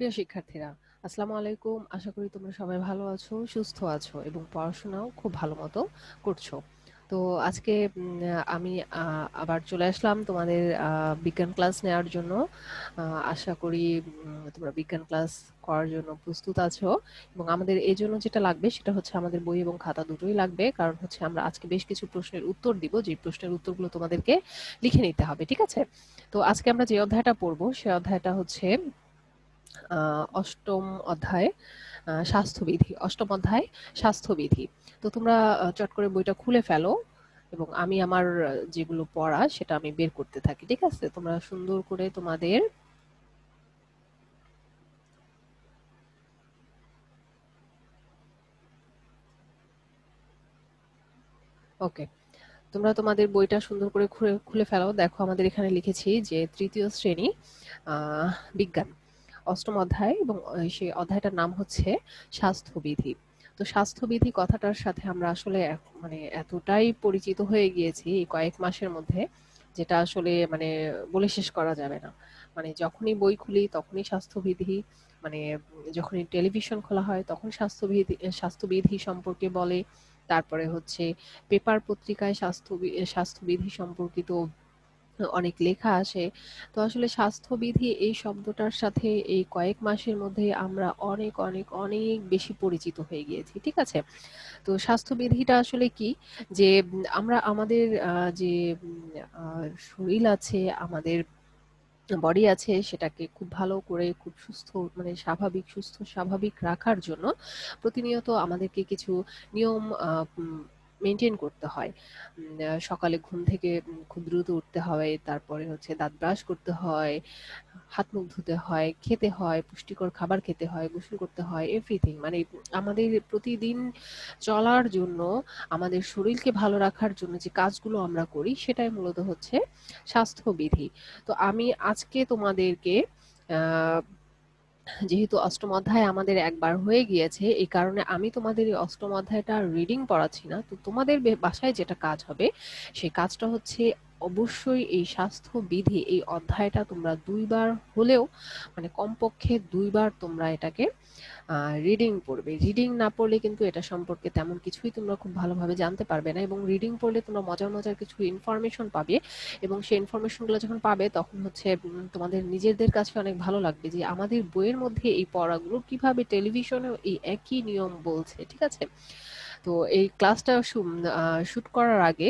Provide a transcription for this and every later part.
প্রিয় শিক্ষার্থীরা আসসালামু আলাইকুম আশা করি তোমরা সবাই ভালো আছো সুস্থ আছো এবং পড়াশোনাও খুব ভালো মতো করছো তো আজকে আমি আবার চলে আসলাম তোমাদের বিজ্ঞান ক্লাস নেওয়ার জন্য আশা করি তোমরা বিজ্ঞান ক্লাস করার জন্য প্রস্তুত আছো এবং আমাদের এই জন্য যেটা লাগবে সেটা হচ্ছে আমাদের বই এবং খাতা দুটোই লাগবে কারণ হচ্ছে আমরা আজকে বেশ কিছু প্রশ্নের উত্তর দিব যে প্রশ্নের উত্তরগুলো তোমাদেরকে লিখে নিতে হবে ঠিক আছে তো আজকে আমরা যে অধ্যায়টা পড়বো সে অধ্যায়টা হচ্ছে অষ্টম অধ্যায় স্বাস্থ্যবিধি অষ্টম অধ্যায় স্বাস্থ্যবিধি তো তোমরা চট করে বইটা খুলে ফেলো এবং আমি আমার যেগুলো পড়া সেটা আমি বের করতে থাকি ঠিক আছে তোমরা সুন্দর করে তোমাদের ওকে তোমরা তোমাদের বইটা সুন্দর করে খুলে খুলে ফেলো দেখো আমাদের এখানে লিখেছি যে তৃতীয় শ্রেণী বিজ্ঞান অষ্টম অধ্যায় এবং সেই অধ্যায়টার নাম হচ্ছে স্বাস্থ্যবিধি তো স্বাস্থ্যবিধি কথাটার সাথে আমরা আসলে মানে এতটাই পরিচিত হয়ে গিয়েছি এই কয়েক মাসের মধ্যে যেটা আসলে মানে বলে শেষ করা যাবে না মানে যখনই বই খুলি তখনই স্বাস্থ্যবিধি মানে যখনই টেলিভিশন খোলা হয় তখন স্বাস্থ্যবিধি স্বাস্থ্যবিধি সম্পর্কে বলে তারপরে হচ্ছে পেপার পত্রিকায় স্বাস্থ্য স্বাস্থ্যবিধি সম্পর্কিত অনেক লেখা আসে তো আসলে স্বাস্থ্যবিধি এই শব্দটার সাথে এই কয়েক মাসের মধ্যে আমরা অনেক অনেক অনেক বেশি পরিচিত হয়ে গিয়েছি ঠিক আছে তো স্বাস্থ্যবিধিটা আসলে কি যে আমরা আমাদের যে শরীর আছে আমাদের বডি আছে সেটাকে খুব ভালো করে খুব সুস্থ মানে স্বাভাবিক সুস্থ স্বাভাবিক রাখার জন্য প্রতিনিয়ত আমাদেরকে কিছু নিয়ম মেনটেন করতে হয় সকালে ঘুম থেকে খুব দ্রুত উঠতে হয় তারপরে হচ্ছে দাঁত ব্রাশ করতে হয় হাত মুখ ধুতে হয় খেতে হয় পুষ্টিকর খাবার খেতে হয় গোসল করতে হয় এভরিথিং মানে আমাদের প্রতিদিন চলার জন্য আমাদের শরীরকে ভালো রাখার জন্য যে কাজগুলো আমরা করি সেটাই মূলত হচ্ছে স্বাস্থ্যবিধি তো আমি আজকে তোমাদেরকে যেহেতু অষ্টম অধ্যায় আমাদের একবার হয়ে গিয়েছে এই কারণে আমি তোমাদের এই অষ্টম অধ্যায়টা রিডিং পড়াচ্ছি না তো তোমাদের বাসায় যেটা কাজ হবে সেই কাজটা হচ্ছে অবশ্যই এই স্বাস্থ্যবিধি এই অধ্যায়টা তোমরা দুইবার হলেও মানে কমপক্ষে দুইবার তোমরা এটাকে রিডিং পড়বে রিডিং না পড়লে কিন্তু এটা সম্পর্কে তেমন কিছুই তোমরা খুব ভালোভাবে জানতে পারবে না এবং রিডিং পড়লে তোমরা মজার মজার কিছু ইনফরমেশন পাবে এবং সেই ইনফরমেশনগুলো যখন পাবে তখন হচ্ছে তোমাদের নিজেদের কাছে অনেক ভালো লাগবে যে আমাদের বইয়ের মধ্যে এই পড়াগুলো কিভাবে টেলিভিশনেও এই একই নিয়ম বলছে ঠিক আছে তো এই ক্লাসটা শুট করার আগে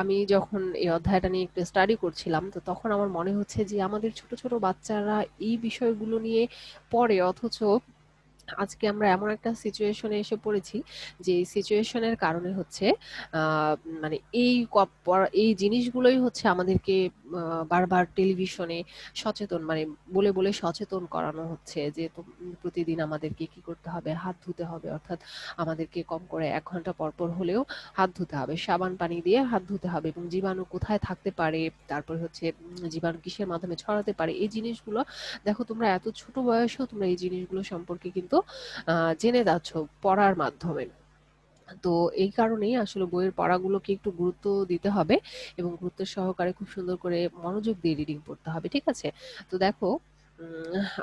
আমি যখন এই অধ্যায়টা নিয়ে একটু স্টাডি করছিলাম তো তখন আমার মনে হচ্ছে যে আমাদের ছোট ছোট বাচ্চারা এই বিষয়গুলো নিয়ে পড়ে অথচ আজকে আমরা এমন একটা সিচুয়েশনে এসে পড়েছি যে সিচুয়েশনের কারণে হচ্ছে মানে এই এই জিনিসগুলোই হচ্ছে আমাদেরকে বারবার টেলিভিশনে সচেতন মানে বলে বলে সচেতন করানো হচ্ছে যে প্রতিদিন আমাদেরকে কি করতে হবে হাত ধুতে হবে অর্থাৎ আমাদেরকে কম করে এক ঘন্টা পরপর হলেও হাত ধুতে হবে সাবান পানি দিয়ে হাত ধুতে হবে এবং জীবাণু কোথায় থাকতে পারে তারপর হচ্ছে জীবাণু কিসের মাধ্যমে ছড়াতে পারে এই জিনিসগুলো দেখো তোমরা এত ছোট বয়সেও তোমরা এই জিনিসগুলো সম্পর্কে কিন্তু জেনে যাচ্ছ পড়ার মাধ্যমে তো এই কারণেই আসলে বইয়ের পড়াগুলোকে একটু গুরুত্ব দিতে হবে এবং গুরুত্ব সহকারে খুব সুন্দর করে মনোযোগ দিয়ে রিডিং পড়তে হবে ঠিক আছে তো দেখো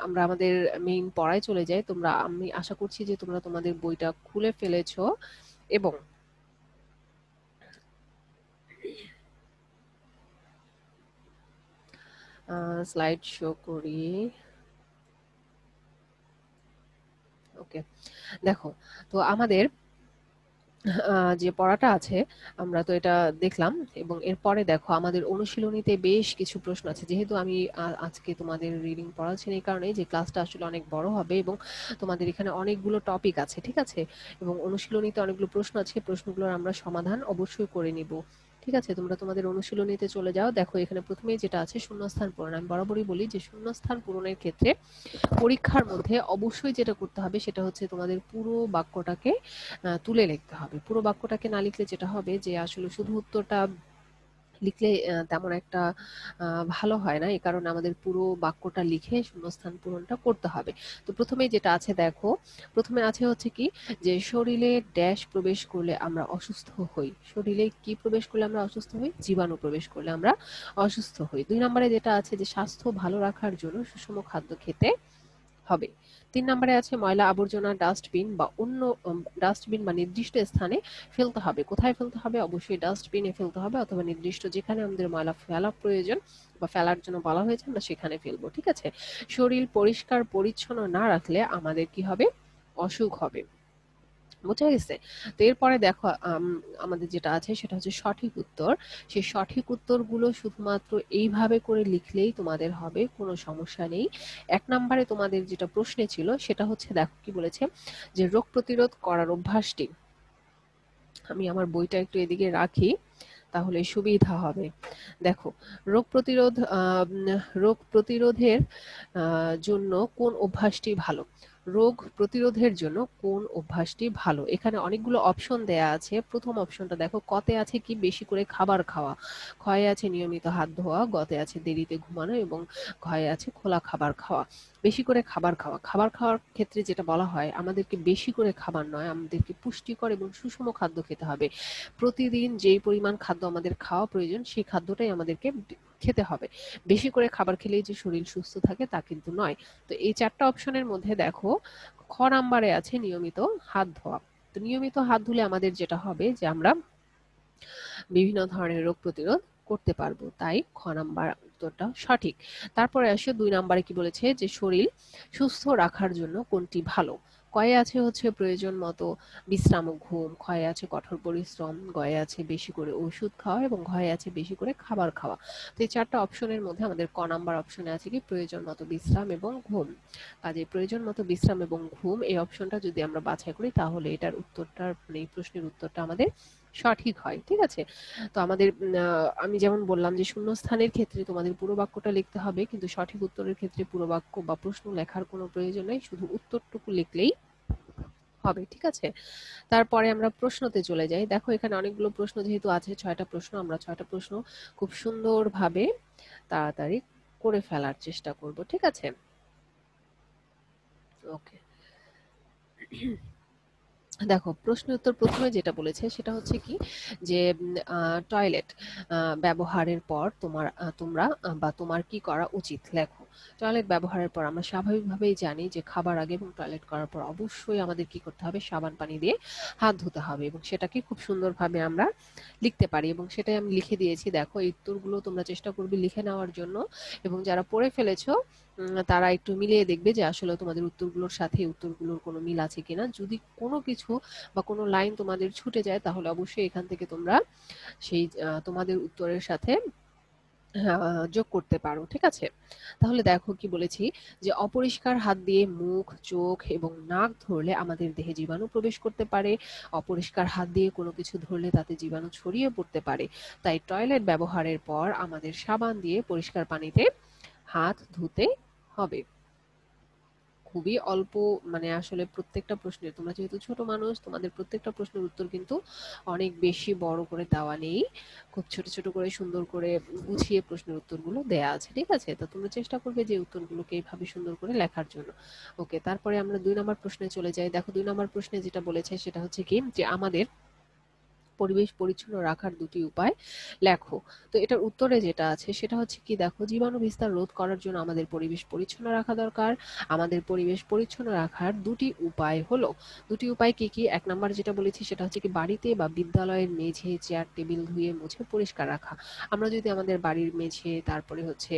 আমরা আমাদের মেইন পড়ায় চলে যাই তোমরা আমি আশা করছি যে তোমরা তোমাদের বইটা খুলে ফেলেছো এবং স্লাইড শো করি ওকে দেখো তো আমাদের যে পড়াটা আছে আমরা তো এটা দেখলাম এবং এরপরে দেখো আমাদের অনুশীলনীতে বেশ কিছু প্রশ্ন আছে যেহেতু আমি আজকে তোমাদের রিডিং পড়াচ্ছি এই কারণে যে ক্লাসটা আসলে অনেক বড় হবে এবং তোমাদের এখানে অনেকগুলো টপিক আছে ঠিক আছে এবং অনুশীলনীতে অনেকগুলো প্রশ্ন আছে প্রশ্নগুলোর আমরা সমাধান অবশ্যই করে নিব ঠিক আছে তোমরা তোমাদের অনুশীলনীতে চলে যাও দেখো এখানে প্রথমেই যেটা আছে শূন্যস্থান পূরণ আমি বরাবরই বলি যে শূন্যস্থান পূরণের ক্ষেত্রে পরীক্ষার মধ্যে অবশ্যই যেটা করতে হবে সেটা হচ্ছে তোমাদের পুরো বাক্যটাকে তুলে লিখতে হবে পুরো বাক্যটাকে না লিখলে যেটা হবে যে আসলে শুধু উত্তরটা লিখলে তেমন একটা ভালো হয় না এ কারণে আমাদের পুরো বাক্যটা লিখে শূন্যস্থান পূরণটা করতে হবে তো প্রথমে যেটা আছে দেখো প্রথমে আছে হচ্ছে কি যে শরীরে ড্যাশ প্রবেশ করলে আমরা অসুস্থ হই শরীরে কি প্রবেশ করলে আমরা অসুস্থ হই জীবাণু প্রবেশ করলে আমরা অসুস্থ হই দুই নম্বরে যেটা আছে যে স্বাস্থ্য ভালো রাখার জন্য সুষম খাদ্য খেতে হবে তিন নম্বরে আছে ময়লা আবর্জনা ডাস্টবিন বা অন্য ডাস্টবিন বা নির্দিষ্ট স্থানে ফেলতে হবে কোথায় ফেলতে হবে অবশ্যই ডাস্টবিনে ফেলতে হবে অথবা নির্দিষ্ট যেখানে আমাদের ময়লা ফেলা প্রয়োজন বা ফেলার জন্য বলা হয়েছে আমরা সেখানে ফেলবো ঠিক আছে শরীর পরিষ্কার পরিচ্ছন্ন না রাখলে আমাদের কি হবে অসুখ হবে বোঝা গেছে তো এরপরে দেখো আমাদের যেটা আছে সেটা হচ্ছে সঠিক উত্তর সেই সঠিক উত্তরগুলো শুধুমাত্র এইভাবে করে লিখলেই তোমাদের হবে কোনো সমস্যা নেই এক নম্বরে তোমাদের যেটা প্রশ্নে ছিল সেটা হচ্ছে দেখো কি বলেছে যে রোগ প্রতিরোধ করার অভ্যাসটি আমি আমার বইটা একটু এদিকে রাখি তাহলে সুবিধা হবে দেখো রোগ প্রতিরোধ রোগ প্রতিরোধের জন্য কোন অভ্যাসটি ভালো রোগ প্রতিরোধের জন্য কোন অভ্যাসটি ভালো এখানে অনেকগুলো অপশন দেয়া আছে প্রথম অপশনটা দেখো কতে আছে কি বেশি করে খাবার খাওয়া ক্ষয়ে আছে নিয়মিত হাত ধোয়া গতে আছে দেরিতে ঘুমানো এবং ক্ষয়ে আছে খোলা খাবার খাওয়া বেশি করে খাবার খাওয়া খাবার খাওয়ার ক্ষেত্রে যেটা বলা হয় আমাদেরকে বেশি করে খাবার নয় আমাদেরকে পুষ্টিকর এবং সুষম খাদ্য খেতে হবে প্রতিদিন যেই পরিমাণ খাদ্য আমাদের খাওয়া প্রয়োজন সেই খাদ্যটাই আমাদেরকে খেতে হবে বেশি করে খাবার খেলেই যে শরীর সুস্থ থাকে তা কিন্তু নয় তো এই চারটা অপশনের মধ্যে দেখো খ নাম্বারে আছে নিয়মিত হাত ধোয়া তো নিয়মিত হাত ধুলে আমাদের যেটা হবে যে আমরা বিভিন্ন ধরনের রোগ প্রতিরোধ করতে পারবো তাই খ নাম্বার উত্তরটা সঠিক তারপরে আসে দুই নাম্বারে কি বলেছে যে শরীর সুস্থ রাখার জন্য কোনটি ভালো কয়ে আছে হচ্ছে প্রয়োজন মতো বিশ্রাম ঘুম ক্ষয়ে আছে কঠোর পরিশ্রম গয়ে আছে বেশি করে ওষুধ খাওয়া এবং ঘয়ে আছে বেশি করে খাবার খাওয়া তো এই চারটা অপশনের মধ্যে আমাদের ক নাম্বার অপশনে আছে কি প্রয়োজন মতো বিশ্রাম এবং ঘুম কাজে প্রয়োজন মতো বিশ্রাম এবং ঘুম এই অপশনটা যদি আমরা বাছাই করি তাহলে এটার উত্তরটার মানে এই প্রশ্নের উত্তরটা আমাদের সঠিক হয় ঠিক আছে তো আমাদের আমি যেমন বললাম যে শূন্যস্থানের ক্ষেত্রে তোমাদের পুরো বাক্যটা লিখতে হবে কিন্তু সঠিক উত্তরের ক্ষেত্রে পুরো বাক্য বা প্রশ্ন লেখার কোনো প্রয়োজন নেই শুধু উত্তরটুকু লিখলেই হবে ঠিক আছে তারপরে আমরা প্রশ্নতে চলে যাই দেখো এখানে অনেকগুলো প্রশ্ন যেহেতু আছে ছয়টা প্রশ্ন আমরা ছয়টা প্রশ্ন খুব সুন্দরভাবে তাড়াতাড়ি করে ফেলার চেষ্টা করব ঠিক আছে ওকে দেখো প্রশ্ন উত্তর প্রথমে যেটা বলেছে সেটা হচ্ছে কি যে টয়লেট ব্যবহারের পর তোমার তোমরা বা তোমার কি করা উচিত লেখো টয়লেট ব্যবহারের পর আমরা স্বাভাবিকভাবেই জানি যে খাবার আগে এবং টয়লেট করার পর অবশ্যই আমাদের কি করতে হবে সাবান পানি দিয়ে হাত ধুতে হবে এবং সেটাকে খুব সুন্দরভাবে আমরা লিখতে পারি এবং সেটাই আমি লিখে দিয়েছি দেখো এই উত্তরগুলো তোমরা চেষ্টা করবে লিখে নেওয়ার জন্য এবং যারা পড়ে ফেলেছো তারা একটু মিলিয়ে দেখবে যে আসলে তোমাদের উত্তরগুলোর সাথে উত্তরগুলোর কোনো মিল আছে কিনা যদি কোনো কিছু বা কোনো লাইন তোমাদের ছুটে যায় তাহলে অবশ্যই এখান থেকে তোমরা সেই তোমাদের উত্তরের সাথে যোগ করতে পারো ঠিক আছে তাহলে দেখো কি বলেছি যে অপরিষ্কার হাত দিয়ে মুখ চোখ এবং নাক ধরলে আমাদের দেহে জীবাণু প্রবেশ করতে পারে অপরিষ্কার হাত দিয়ে কোনো কিছু ধরলে তাতে জীবাণু ছড়িয়ে পড়তে পারে তাই টয়লেট ব্যবহারের পর আমাদের সাবান দিয়ে পরিষ্কার পানিতে হাত ধুতে হবে খুবই অল্প মানে আসলে প্রত্যেকটা প্রশ্নের তোমরা যেহেতু ছোট মানুষ তোমাদের প্রত্যেকটা প্রশ্নের উত্তর কিন্তু অনেক বেশি বড় করে দেওয়া নেই খুব ছোট ছোট করে সুন্দর করে গুছিয়ে প্রশ্নের উত্তরগুলো দেয়া আছে ঠিক আছে তো তোমরা চেষ্টা করবে যে উত্তরগুলোকে এইভাবে সুন্দর করে লেখার জন্য ওকে তারপরে আমরা দুই নম্বর প্রশ্নে চলে যাই দেখো দুই নম্বর প্রশ্নে যেটা বলেছে সেটা হচ্ছে কি যে আমাদের পরিবেশ পরিচ্ছন্ন রাখার দুটি উপায় লেখো তো এটার উত্তরে যেটা আছে সেটা হচ্ছে কি দেখো জীবাণু বিস্তার রোধ করার জন্য আমাদের পরিবেশ পরিচ্ছন্ন রাখা দরকার আমাদের পরিবেশ পরিচ্ছন্ন রাখার দুটি উপায় হলো দুটি উপায় কি কি এক নাম্বার যেটা বলেছি সেটা হচ্ছে কি বাড়িতে বা বিদ্যালয়ের মেঝে চেয়ার টেবিল ধুয়ে মুছে পরিষ্কার রাখা আমরা যদি আমাদের বাড়ির মেঝে তারপরে হচ্ছে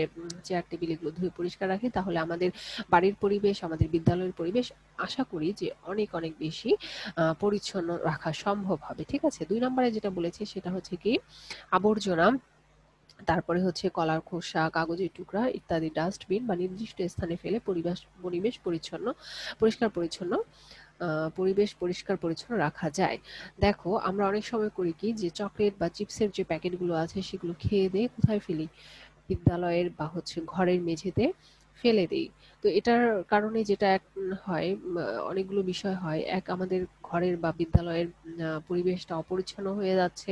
চেয়ার টেবিল এগুলো ধুয়ে পরিষ্কার রাখি তাহলে আমাদের বাড়ির পরিবেশ আমাদের বিদ্যালয়ের পরিবেশ আশা করি যে অনেক অনেক বেশি পরিচ্ছন্ন রাখা সম্ভব হবে ঠিক আছে দুই নম্বরে যেটা বলেছি সেটা হচ্ছে কি আবর্জনা তারপরে হচ্ছে কলার খোসা কাগজের টুকরা ইত্যাদি ডাস্টবিন বা নির্দিষ্ট স্থানে ফেলে পরিবেশ পরিবেশ পরিচ্ছন্ন পরিষ্কার পরিচ্ছন্ন পরিবেশ পরিষ্কার পরিচ্ছন্ন রাখা যায় দেখো আমরা অনেক সময় করি কি যে চকলেট বা চিপসের যে প্যাকেটগুলো আছে সেগুলো খেয়ে দিয়ে কোথায় ফেলি বিদ্যালয়ের বা হচ্ছে ঘরের মেঝেতে ফেলে দেই তো এটার কারণে যেটা এক হয় অনেকগুলো বিষয় হয় এক আমাদের ঘরের বা বিদ্যালয়ের পরিবেশটা অপরিচ্ছন্ন হয়ে যাচ্ছে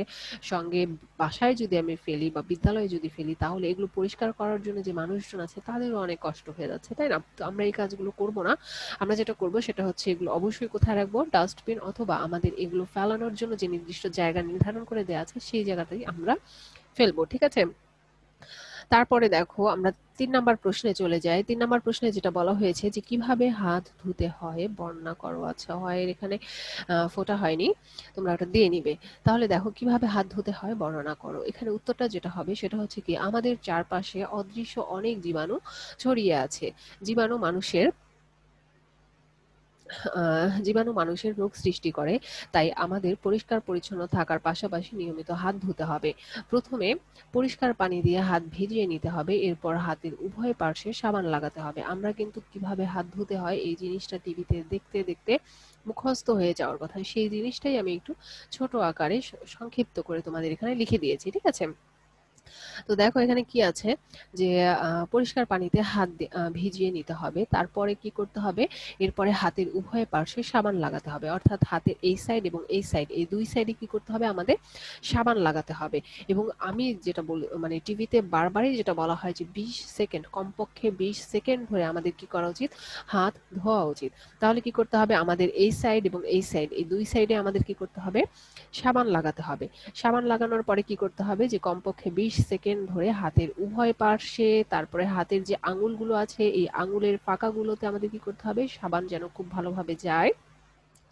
সঙ্গে বাসায় যদি আমি ফেলি বা বিদ্যালয়ে যদি ফেলি তাহলে এগুলো পরিষ্কার করার জন্য যে মানুষজন আছে তাদেরও অনেক কষ্ট হয়ে যাচ্ছে তাই না তো আমরা এই কাজগুলো করব না আমরা যেটা করব সেটা হচ্ছে এগুলো অবশ্যই কোথায় রাখবো ডাস্টবিন অথবা আমাদের এগুলো ফেলানোর জন্য যে নির্দিষ্ট জায়গা নির্ধারণ করে দেওয়া আছে সেই জায়গাটাই আমরা ফেলবো ঠিক আছে তারপরে দেখো আমরা তিন নাম্বার প্রশ্নে চলে যাই তিন নাম্বার প্রশ্নে যেটা বলা হয়েছে যে কিভাবে হাত ধুতে হয় বর্ণনা করো আচ্ছা হয় এখানে ফোটা হয়নি তোমরা ওটা দিয়ে নিবে তাহলে দেখো কিভাবে হাত ধুতে হয় বর্ণনা করো এখানে উত্তরটা যেটা হবে সেটা হচ্ছে কি আমাদের চারপাশে অদৃশ্য অনেক জীবাণু ছড়িয়ে আছে জীবাণু মানুষের জীবাণু মানুষের রোগ সৃষ্টি করে তাই আমাদের পরিষ্কার পরিচ্ছন্ন থাকার পাশাপাশি নিয়মিত হাত ধুতে হবে প্রথমে পরিষ্কার পানি দিয়ে হাত ভিজিয়ে নিতে হবে এরপর হাতের উভয় পার্শ্বে সাবান লাগাতে হবে আমরা কিন্তু কিভাবে হাত ধুতে হয় এই জিনিসটা টিভিতে দেখতে দেখতে মুখস্থ হয়ে যাওয়ার কথা সেই জিনিসটাই আমি একটু ছোট আকারে সংক্ষিপ্ত করে তোমাদের এখানে লিখে দিয়েছি ঠিক আছে তো দেখো এখানে কি আছে যে পরিষ্কার পানিতে হাত ভিজিয়ে নিতে হবে তারপরে কি করতে হবে এরপরে হাতের উভয় পার্শ্বে সাবান লাগাতে হবে অর্থাৎ হাতের এই সাইড এবং এই সাইড এই দুই সাইডে কি করতে হবে আমাদের সাবান লাগাতে হবে এবং আমি যেটা বল মানে টিভিতে বারবারই যেটা বলা হয় যে বিশ সেকেন্ড কমপক্ষে বিশ সেকেন্ড ধরে আমাদের কি করা উচিত হাত ধোয়া উচিত তাহলে কি করতে হবে আমাদের এই সাইড এবং এই সাইড এই দুই সাইডে আমাদের কি করতে হবে সাবান লাগাতে হবে সাবান লাগানোর পরে কি করতে হবে যে কমপক্ষে বিশ সেকেন্ড ধরে হাতের উভয় পার্শ্বে তারপরে হাতের যে আঙুলগুলো আছে এই আঙুলের ফাঁকাগুলোতে আমাদের কি করতে হবে সাবান যেন খুব ভালোভাবে যায়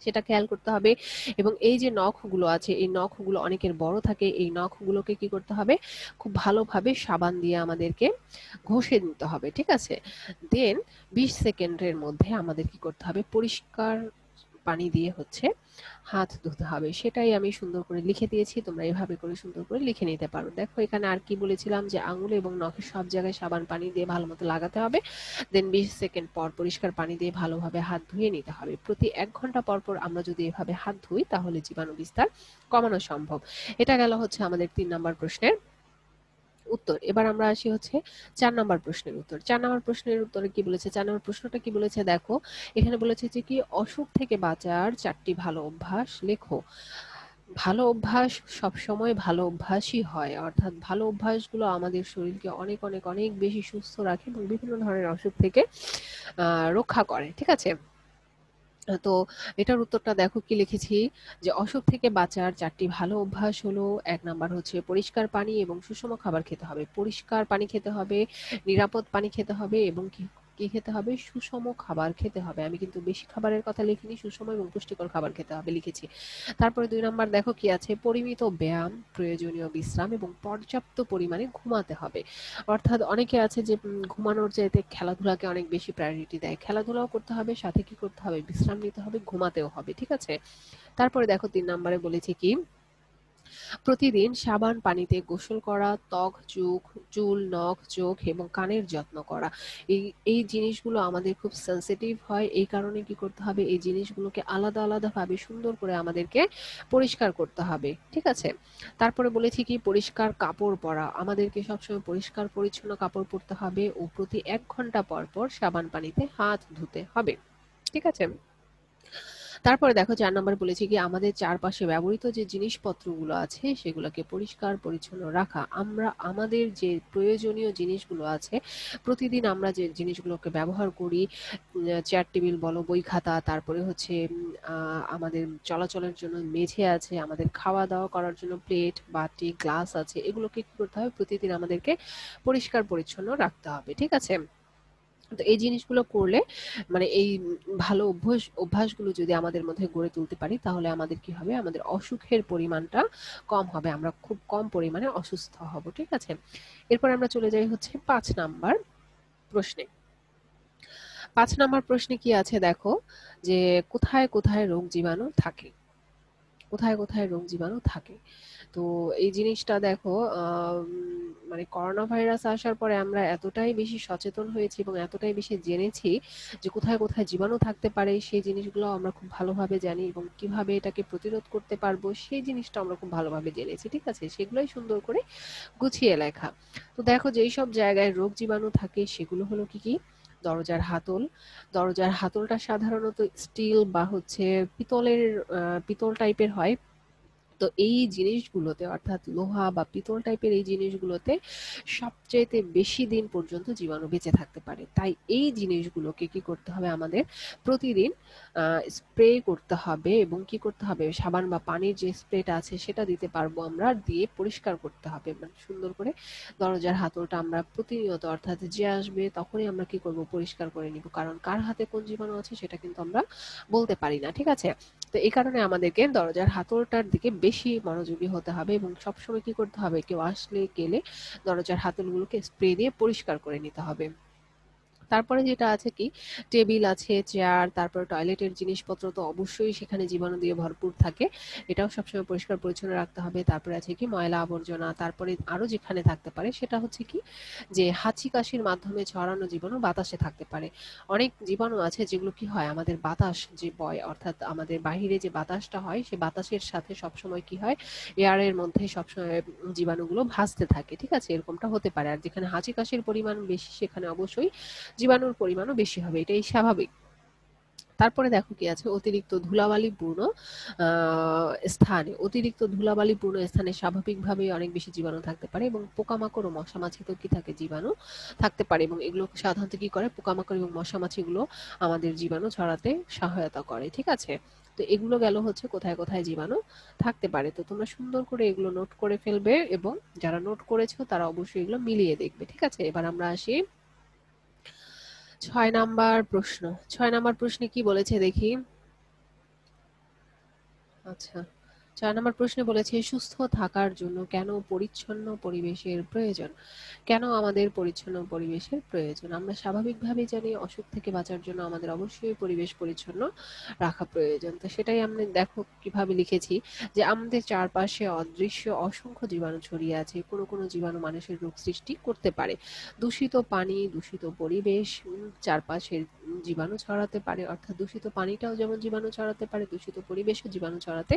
সেটা খেয়াল করতে হবে এবং এই যে নখগুলো আছে এই নখগুলো অনেকের বড় থাকে এই নখগুলোকে কি করতে হবে খুব ভালোভাবে সাবান দিয়ে আমাদেরকে ঘষে নিতে হবে ঠিক আছে দেন বিশ সেকেন্ডের মধ্যে আমাদের কি করতে হবে পরিষ্কার পানি দিয়ে হচ্ছে হাত ধুতে হবে সেটাই আমি সুন্দর করে লিখে দিয়েছি তোমরা এভাবে করে সুন্দর করে লিখে নিতে পারো দেখো এখানে আর কি বলেছিলাম যে আঙুল এবং নখের সব জায়গায় সাবান পানি দিয়ে ভালো মতো লাগাতে হবে দেন বিশ সেকেন্ড পর পরিষ্কার পানি দিয়ে ভালোভাবে হাত ধুয়ে নিতে হবে প্রতি এক ঘন্টা পর পর আমরা যদি এভাবে হাত ধুই তাহলে জীবাণু বিস্তার কমানো সম্ভব এটা গেল হচ্ছে আমাদের তিন নম্বর প্রশ্নের উত্তর এবার আমরা আসি হচ্ছে চার নম্বর প্রশ্নের উত্তর চার নম্বর প্রশ্নের উত্তরে কি বলেছে চার নম্বর প্রশ্নটা কি বলেছে দেখো এখানে বলেছে যে কি অসুখ থেকে বাঁচার চারটি ভালো অভ্যাস লেখো ভালো অভ্যাস সবসময় ভালো অভ্যাসই হয় অর্থাৎ ভালো অভ্যাসগুলো আমাদের শরীরকে অনেক অনেক অনেক বেশি সুস্থ রাখে এবং বিভিন্ন ধরনের অসুখ থেকে রক্ষা করে ঠিক আছে তো এটার উত্তরটা দেখো কি লিখেছি যে অসুখ থেকে বাঁচার চারটি ভালো অভ্যাস হলো এক নাম্বার হচ্ছে পরিষ্কার পানি এবং সুষম খাবার খেতে হবে পরিষ্কার পানি খেতে হবে নিরাপদ পানি খেতে হবে এবং কি কি খেতে হবে সুষম খাবার খেতে হবে আমি কিন্তু বেশি খাবারের কথা লিখিনি সুষম এবং পুষ্টিকর খাবার খেতে হবে লিখেছি তারপরে দুই নম্বর দেখো কি আছে পরিমিত ব্যায়াম প্রয়োজনীয় বিশ্রাম এবং পর্যাপ্ত পরিমাণে ঘুমাতে হবে অর্থাৎ অনেকে আছে যে ঘুমানোর চাইতে খেলাধুলাকে অনেক বেশি প্রায়োরিটি দেয় খেলাধুলাও করতে হবে সাথে কি করতে হবে বিশ্রাম নিতে হবে ঘুমাতেও হবে ঠিক আছে তারপরে দেখো তিন নম্বরে বলেছি কি প্রতিদিন সাবান পানিতে গোসল করা ত্বক চোখ চুল নখ চোখ এবং কানের যত্ন করা এই এই জিনিসগুলো আমাদের খুব সেন্সিটিভ হয় এই কারণে কি করতে হবে এই জিনিসগুলোকে আলাদা আলাদাভাবে সুন্দর করে আমাদেরকে পরিষ্কার করতে হবে ঠিক আছে তারপরে বলেছি কি পরিষ্কার কাপড় পরা আমাদেরকে সবসময় পরিষ্কার পরিচ্ছন্ন কাপড় পরতে হবে ও প্রতি এক ঘন্টা পর পর সাবান পানিতে হাত ধুতে হবে ঠিক আছে তারপরে দেখো চার নম্বর বলেছি কি আমাদের চারপাশে ব্যবহৃত যে জিনিসপত্রগুলো আছে সেগুলোকে পরিষ্কার পরিচ্ছন্ন রাখা আমরা আমাদের যে প্রয়োজনীয় জিনিসগুলো আছে প্রতিদিন আমরা যে জিনিসগুলোকে ব্যবহার করি চেয়ার টেবিল বলো বই খাতা তারপরে হচ্ছে আমাদের চলাচলের জন্য মেঝে আছে আমাদের খাওয়া দাওয়া করার জন্য প্লেট বাটি গ্লাস আছে এগুলোকে কী করতে হবে প্রতিদিন আমাদেরকে পরিষ্কার পরিচ্ছন্ন রাখতে হবে ঠিক আছে তো এই জিনিসগুলো করলে মানে এই ভালো অভ্যাস অভ্যাসগুলো যদি আমাদের মধ্যে গড়ে তুলতে পারি তাহলে আমাদের কি হবে আমাদের অসুখের পরিমাণটা কম হবে আমরা খুব কম পরিমাণে অসুস্থ হব ঠিক আছে এরপর আমরা চলে যাই হচ্ছে পাঁচ নাম্বার প্রশ্নে পাঁচ নাম্বার প্রশ্নে কি আছে দেখো যে কোথায় কোথায় রোগ জীবাণু থাকে কোথায় কোথায় রোগ জীবাণু থাকে তো এই জিনিসটা দেখো মানে করোনা ভাইরাস আসার পরে আমরা এতটাই বেশি সচেতন হয়েছি এবং এতটাই বেশি জেনেছি যে কোথায় কোথায় জীবাণু থাকতে পারে সেই জিনিসগুলো আমরা খুব ভালোভাবে জানি এবং কিভাবে এটাকে প্রতিরোধ করতে পারবো সেই জিনিসটা আমরা খুব ভালোভাবে জেনেছি ঠিক আছে সেগুলোই সুন্দর করে গুছিয়ে লেখা তো দেখো যেই সব জায়গায় রোগ জীবাণু থাকে সেগুলো হলো কি কি দরজার হাতল দরজার হাতলটা সাধারণত স্টিল বা হচ্ছে পিতলের পিতল টাইপের হয় তো এই জিনিসগুলোতে অর্থাৎ লোহা বা পিতল টাইপের এই জিনিসগুলোতে সবচেয়ে বেশি দিন পর্যন্ত জীবাণু বেঁচে থাকতে পারে তাই এই জিনিসগুলোকে কি করতে হবে আমাদের প্রতিদিন স্প্রে করতে হবে এবং কি করতে হবে সাবান বা পানির যে স্প্রেটা আছে সেটা দিতে পারবো আমরা দিয়ে পরিষ্কার করতে হবে মানে সুন্দর করে দরজার হাতলটা আমরা প্রতিনিয়ত অর্থাৎ যে আসবে তখনই আমরা কি করব পরিষ্কার করে নিব কারণ কার হাতে কোন জীবাণু আছে সেটা কিন্তু আমরা বলতে পারি না ঠিক আছে তো এই কারণে আমাদেরকে দরজার হাতলটার দিকে বেশি মনোযোগী হতে হবে এবং সবসময় কি করতে হবে কেউ আসলে গেলে দরজার হাতলগুলোকে স্প্রে দিয়ে পরিষ্কার করে নিতে হবে তারপরে যেটা আছে কি টেবিল আছে চেয়ার তারপরে টয়লেটের জিনিসপত্র তো অবশ্যই সেখানে জীবাণু দিয়ে ভরপুর থাকে এটাও সবসময় পরিষ্কার পরিচ্ছন্ন রাখতে হবে তারপরে আছে কি ময়লা আবর্জনা তারপরে আরও যেখানে থাকতে পারে সেটা হচ্ছে কি যে হাঁচি কাশির মাধ্যমে ছড়ানো জীবাণু বাতাসে থাকতে পারে অনেক জীবাণু আছে যেগুলো কি হয় আমাদের বাতাস যে বয় অর্থাৎ আমাদের বাহিরে যে বাতাসটা হয় সে বাতাসের সাথে সবসময় কি হয় এয়ারের মধ্যে সবসময় জীবাণুগুলো ভাসতে থাকে ঠিক আছে এরকমটা হতে পারে আর যেখানে হাঁচি কাশির পরিমাণ বেশি সেখানে অবশ্যই জীবাণুর পরিমাণও বেশি হবে এটাই স্বাভাবিক তারপরে দেখো কি আছে অতিরিক্ত ধুলাবালিপূর্ণ স্থানে অতিরিক্ত ধুলাবালিপূর্ণ স্থানে স্বাভাবিকভাবেই অনেক বেশি জীবাণু থাকতে পারে এবং পোকামাকড় ও তো কি থাকে জীবাণু থাকতে পারে এবং এগুলো সাধারণত কি করে পোকামাকড় এবং মশামাছিগুলো আমাদের জীবাণু ছড়াতে সহায়তা করে ঠিক আছে তো এগুলো গেল হচ্ছে কোথায় কোথায় জীবাণু থাকতে পারে তো তোমরা সুন্দর করে এগুলো নোট করে ফেলবে এবং যারা নোট করেছো তারা অবশ্যই এগুলো মিলিয়ে দেখবে ঠিক আছে এবার আমরা আসি ছয় নাম্বার প্রশ্ন ছয় নাম্বার প্রশ্নে কি বলেছে দেখি আচ্ছা চার নম্বর প্রশ্নে বলেছে সুস্থ থাকার জন্য কেন পরিচ্ছন্ন পরিবেশের প্রয়োজন কেন আমাদের পরিচ্ছন্ন পরিবেশের প্রয়োজন আমরা স্বাভাবিকভাবে জানি অসুখ থেকে বাঁচার জন্য আমাদের অবশ্যই পরিবেশ পরিচ্ছন্ন রাখা প্রয়োজন তো সেটাই আমি দেখো কিভাবে লিখেছি যে আমাদের চারপাশে অদৃশ্য অসংখ্য জীবাণু ছড়িয়ে আছে কোনো কোনো জীবাণু মানুষের রোগ সৃষ্টি করতে পারে দূষিত পানি দূষিত পরিবেশ চারপাশের জীবাণু ছড়াতে পারে অর্থাৎ দূষিত পানিটাও যেমন জীবাণু ছড়াতে পারে দূষিত পরিবেশও জীবাণু ছড়াতে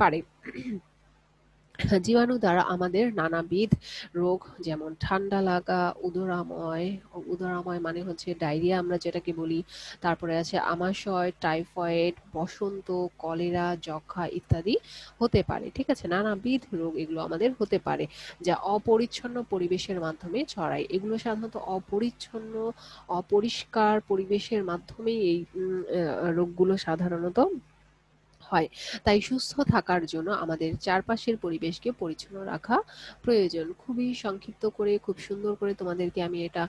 পারে জীবাণু দ্বারা আমাদের নানাবিধ রোগ যেমন ঠান্ডা লাগা উদরাময় উদরাময় মানে হচ্ছে ডায়রিয়া আমরা যেটাকে বলি তারপরে আছে আমাশয় টাইফয়েড বসন্ত কলেরা যক্ষা ইত্যাদি হতে পারে ঠিক আছে নানাবিধ রোগ এগুলো আমাদের হতে পারে যা অপরিচ্ছন্ন পরিবেশের মাধ্যমে ছড়ায় এগুলো সাধারণত অপরিচ্ছন্ন অপরিষ্কার পরিবেশের মাধ্যমেই এই রোগগুলো সাধারণত হয় তাই সুস্থ থাকার জন্য আমাদের চারপাশের পরিবেশকে পরিচ্ছন্ন রাখা প্রয়োজন খুবই সংক্ষিপ্ত করে খুব সুন্দর করে তোমাদেরকে আমি এটা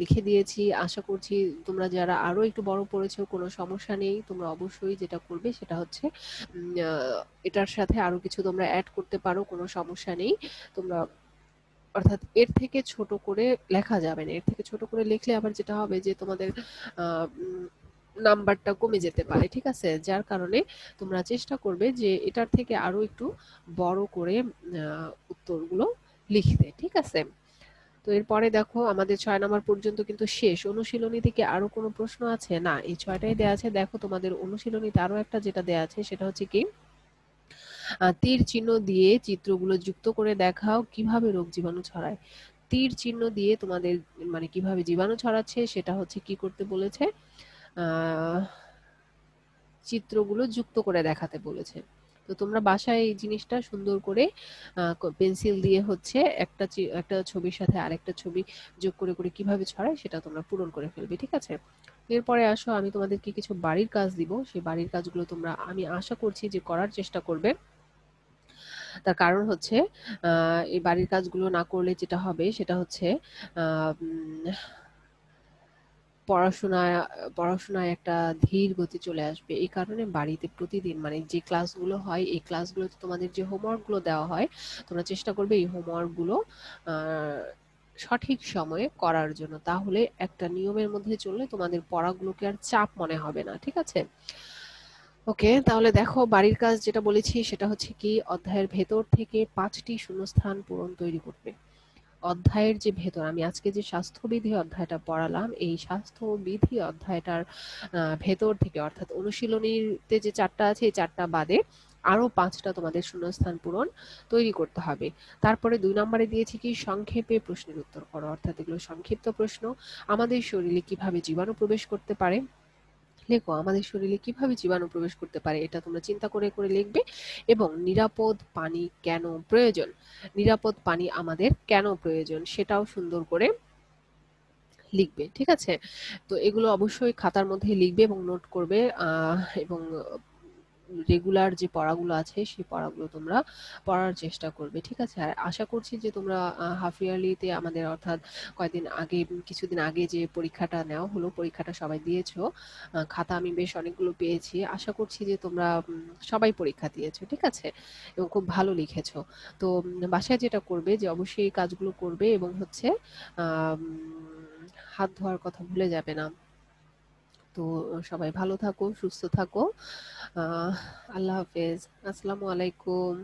লিখে দিয়েছি আশা করছি তোমরা যারা আরও একটু বড় পড়েছো কোনো সমস্যা নেই তোমরা অবশ্যই যেটা করবে সেটা হচ্ছে এটার সাথে আরও কিছু তোমরা অ্যাড করতে পারো কোনো সমস্যা নেই তোমরা অর্থাৎ এর থেকে ছোট করে লেখা যাবে না এর থেকে ছোট করে লিখলে আবার যেটা হবে যে তোমাদের নাম্বারটা কমে যেতে পারে ঠিক আছে যার কারণে তোমরা চেষ্টা করবে যে এটার থেকে আরো একটু বড় করে উত্তরগুলো লিখতে ঠিক আছে তো এরপরে দেখো আমাদের ছয় নম্বর পর্যন্ত কিন্তু শেষ অনুশীলনী থেকে আরো কোনো প্রশ্ন আছে না এই ছয়টাই দেয়া আছে দেখো তোমাদের অনুশীলনীতে আরো একটা যেটা দেয়া আছে সেটা হচ্ছে কি তীর চিহ্ন দিয়ে চিত্রগুলো যুক্ত করে দেখাও কিভাবে রোগ জীবাণু ছড়ায় তীর চিহ্ন দিয়ে তোমাদের মানে কিভাবে জীবাণু ছড়াচ্ছে সেটা হচ্ছে কি করতে বলেছে চিত্রগুলো যুক্ত করে দেখাতে বলেছে তো তোমরা বাসায় এই জিনিসটা সুন্দর করে পেন্সিল দিয়ে হচ্ছে একটা একটা ছবির সাথে আরেকটা ছবি যোগ করে করে কিভাবে ছড়ায় সেটা তোমরা পূরণ করে ফেলবে ঠিক আছে এরপরে আসো আমি তোমাদেরকে কিছু বাড়ির কাজ দিব সেই বাড়ির কাজগুলো তোমরা আমি আশা করছি যে করার চেষ্টা করবে তার কারণ হচ্ছে এই বাড়ির কাজগুলো না করলে যেটা হবে সেটা হচ্ছে আহ পড়াশোনায় পড়াশোনায় একটা ধীর গতি চলে আসবে এই কারণে বাড়িতে প্রতিদিন মানে যে ক্লাসগুলো হয় এই ক্লাসগুলোতে তোমাদের যে হোমওয়ার্কগুলো দেওয়া হয় তোমরা চেষ্টা করবে এই হোমওয়ার্কগুলো সঠিক সময়ে করার জন্য তাহলে একটা নিয়মের মধ্যে চললে তোমাদের পড়াগুলোকে আর চাপ মনে হবে না ঠিক আছে ওকে তাহলে দেখো বাড়ির কাজ যেটা বলেছি সেটা হচ্ছে কি অধ্যায়ের ভেতর থেকে পাঁচটি শূন্যস্থান পূরণ তৈরি করবে অধ্যায়ের যে ভেতর আমি আজকে যে স্বাস্থ্যবিধি অধ্যায়টা পড়ালাম এই স্বাস্থ্যবিধি অধ্যায়টার ভেতর থেকে অর্থাৎ অনুশীলনীতে যে চারটা আছে এই চারটা বাদে আরও পাঁচটা তোমাদের শূন্যস্থান পূরণ তৈরি করতে হবে তারপরে দুই নম্বরে দিয়েছি কি সংক্ষেপে প্রশ্নের উত্তর করো অর্থাৎ এগুলো সংক্ষিপ্ত প্রশ্ন আমাদের শরীরে কিভাবে জীবাণু প্রবেশ করতে পারে লেখো আমাদের শরীরে কিভাবে জীবাণু প্রবেশ করতে পারে এটা তোমরা চিন্তা করে করে লিখবে এবং নিরাপদ পানি কেন প্রয়োজন নিরাপদ পানি আমাদের কেন প্রয়োজন সেটাও সুন্দর করে লিখবে ঠিক আছে তো এগুলো অবশ্যই খাতার মধ্যে লিখবে এবং নোট করবে এবং রেগুলার যে পড়াগুলো আছে সেই পড়াগুলো তোমরা পড়ার চেষ্টা করবে ঠিক আছে আর আশা করছি যে তোমরা হাফ ইয়ারলিতে আমাদের অর্থাৎ কয়েকদিন আগে কিছুদিন আগে যে পরীক্ষাটা নেওয়া হলো পরীক্ষাটা সবাই দিয়েছো খাতা আমি বেশ অনেকগুলো পেয়েছি আশা করছি যে তোমরা সবাই পরীক্ষা দিয়েছো ঠিক আছে এবং খুব ভালো লিখেছ তো বাসায় যেটা করবে যে অবশ্যই এই কাজগুলো করবে এবং হচ্ছে হাত ধোয়ার কথা ভুলে যাবে না তো সবাই ভালো থাকো সুস্থ থাকো আল্লাহ হাফেজ আসসালামু আলাইকুম